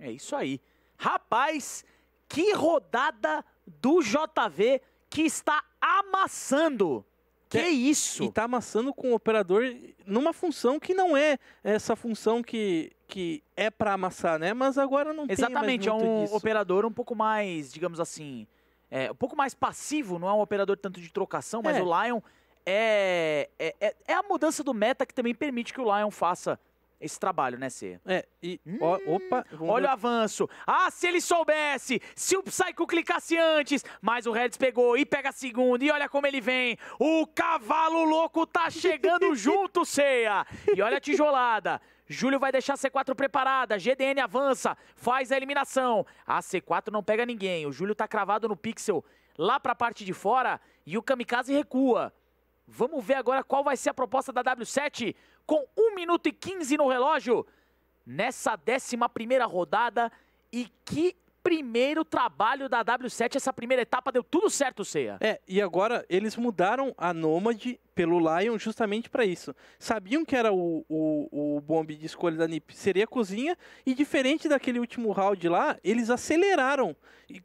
É isso aí. Rapaz, que rodada do JV que está amassando. Que é, isso? E tá amassando com o operador numa função que não é essa função que, que é para amassar, né? Mas agora não Exatamente, é um disso. operador um pouco mais, digamos assim, é, um pouco mais passivo, não é um operador tanto de trocação, mas é. o Lion é, é, é, é a mudança do meta que também permite que o Lion faça esse trabalho, né, C? É, e. Hum, ó, opa! Olha o avanço. Ah, se ele soubesse! Se o Psycho clicasse antes! Mas o Reds pegou e pega a segunda. E olha como ele vem. O cavalo louco tá chegando junto, Ceia! E olha a tijolada. Júlio vai deixar a C4 preparada. GDN avança, faz a eliminação. A C4 não pega ninguém. O Júlio tá cravado no pixel lá pra parte de fora e o Kamikaze recua. Vamos ver agora qual vai ser a proposta da W7 com 1 minuto e 15 no relógio nessa 11 rodada. E que primeiro trabalho da W7, essa primeira etapa deu tudo certo, Ceia. É, e agora eles mudaram a Nômade pelo Lion justamente para isso. Sabiam que era o, o, o bombe de escolha da NIP, seria a cozinha, e diferente daquele último round lá, eles aceleraram. E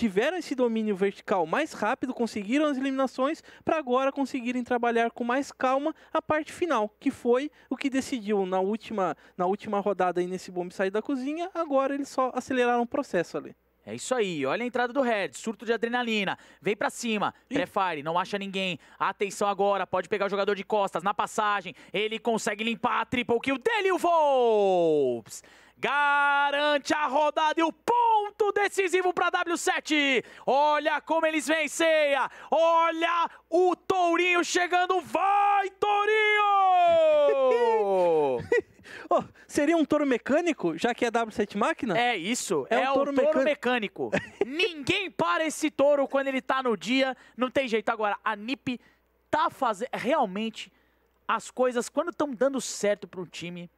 tiveram esse domínio vertical mais rápido, conseguiram as eliminações, para agora conseguirem trabalhar com mais calma a parte final, que foi o que decidiu na última, na última rodada aí nesse bombe sair da cozinha. Agora eles só aceleraram o processo ali. É isso aí, olha a entrada do Red, surto de adrenalina, vem pra cima, prefire, não acha ninguém, atenção agora, pode pegar o jogador de costas, na passagem, ele consegue limpar a triple kill dele, o Volps! garante a rodada e o ponto decisivo para W7. Olha como eles venceia. Olha o Tourinho chegando. Vai, Tourinho! oh, seria um touro mecânico, já que é W7 máquina? É isso, é, é um touro, touro mecânico. mecânico. Ninguém para esse touro quando ele tá no dia, não tem jeito. Agora, a NIP tá fazendo, realmente, as coisas, quando estão dando certo para um time,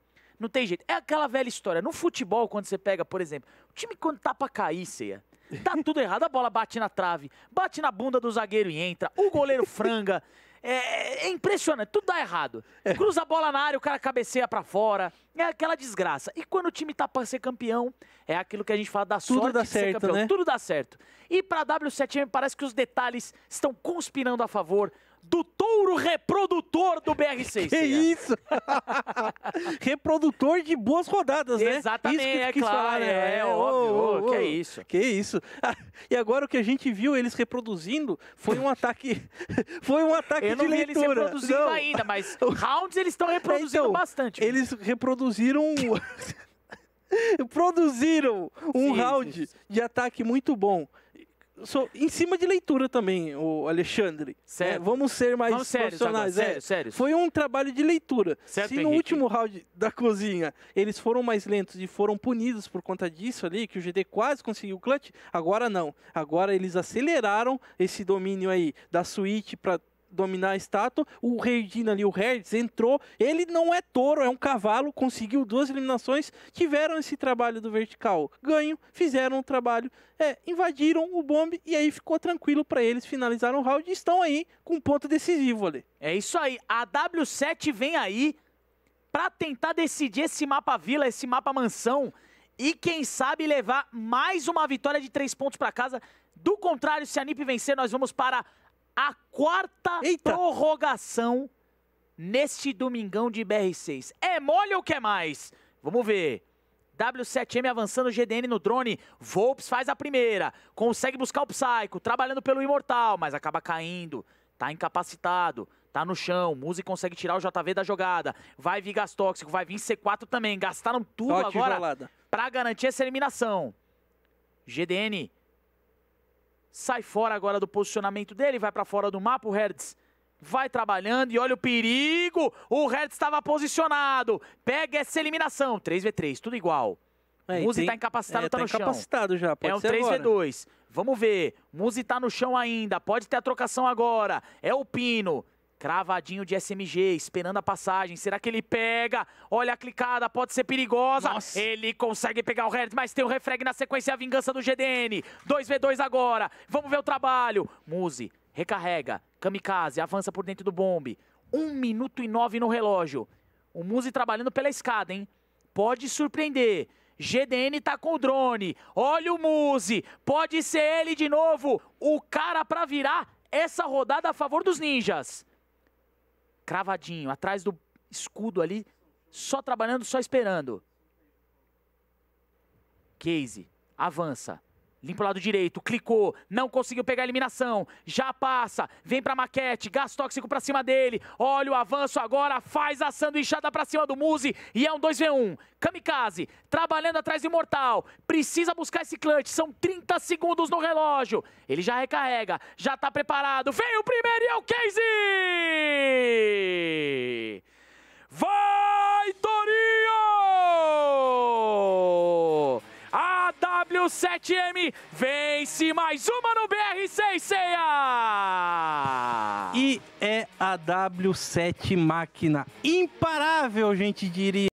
não tem jeito. É aquela velha história. No futebol, quando você pega, por exemplo, o time quando tá pra cair, ceia. Tá tudo errado. A bola bate na trave, bate na bunda do zagueiro e entra. O goleiro franga. É, é impressionante, tudo dá errado. É. Cruza a bola na área, o cara cabeceia para fora. É aquela desgraça. E quando o time tá para ser campeão, é aquilo que a gente fala da tudo sorte dá de certo, ser campeão. Né? Tudo dá certo. E pra W7M parece que os detalhes estão conspirando a favor do touro reprodutor do BR6. Que isso! reprodutor de boas rodadas, né? Exatamente, isso que é claro, falar, né? é, é óbvio, oh, oh, que é isso. Que isso. Ah, e agora o que a gente viu eles reproduzindo foi um ataque foi um ataque Eu não de vi leitura. eles reproduzindo não. ainda, mas então, rounds eles estão reproduzindo então, bastante. Eles reproduziram produziram um sim, round sim. de ataque muito bom sou em cima de leitura também, o Alexandre. Sério. É, vamos ser mais vamos profissionais. É. Sério, é, sério, Foi um trabalho de leitura. Certo, Se no Henrique. último round da cozinha eles foram mais lentos e foram punidos por conta disso ali, que o GD quase conseguiu o clutch, agora não. Agora eles aceleraram esse domínio aí da suíte para dominar a estátua. O Regina ali, o Hertz, entrou. Ele não é touro, é um cavalo. Conseguiu duas eliminações. Tiveram esse trabalho do vertical ganho, fizeram o trabalho, é, invadiram o bombe e aí ficou tranquilo para eles. Finalizaram o round e estão aí com um ponto decisivo ali. É isso aí. A W7 vem aí para tentar decidir esse mapa vila, esse mapa mansão e quem sabe levar mais uma vitória de três pontos para casa. Do contrário, se a NiP vencer, nós vamos para a quarta Eita. prorrogação neste domingão de BR6. É mole ou quer mais? Vamos ver. W7M avançando GDN no drone. Volps faz a primeira. Consegue buscar o Psycho, trabalhando pelo Imortal, mas acaba caindo. Tá incapacitado. Tá no chão. Muse consegue tirar o JV da jogada. Vai vir gás tóxico, vai vir C4 também. Gastaram tudo agora para garantir essa eliminação. GDN sai fora agora do posicionamento dele, vai para fora do mapa, o Hertz vai trabalhando e olha o perigo, o Hertz estava posicionado, pega essa eliminação, 3v3, tudo igual. É, Muzi tá incapacitado, é, tá, tá no incapacitado chão. já, pode É um 3v2, vamos ver, Muzi tá no chão ainda, pode ter a trocação agora, é o Pino, Cravadinho de SMG, esperando a passagem. Será que ele pega? Olha a clicada, pode ser perigosa. Nossa. Ele consegue pegar o Red, mas tem o refreg na sequência a vingança do GDN. 2v2 agora. Vamos ver o trabalho. Muse, recarrega. Kamikaze, avança por dentro do bombe. 1 minuto e 9 no relógio. O Muse trabalhando pela escada, hein? Pode surpreender. GDN tá com o drone. Olha o Muse. Pode ser ele de novo. O cara pra virar essa rodada a favor dos ninjas cravadinho, atrás do escudo ali, só trabalhando, só esperando. Case, avança. Limpa o lado direito, clicou, não conseguiu pegar a eliminação, já passa, vem pra maquete, gás tóxico pra cima dele, olha o avanço agora, faz a sanduichada pra cima do Muzi e é um 2v1. Kamikaze, trabalhando atrás do Imortal, precisa buscar esse clutch, são 30 segundos no relógio. Ele já recarrega, já tá preparado, vem o primeiro e é o Casey! Vai, Torinho! o 7M vence mais uma no BR6 Ceia! E é a W7 máquina imparável, gente diria.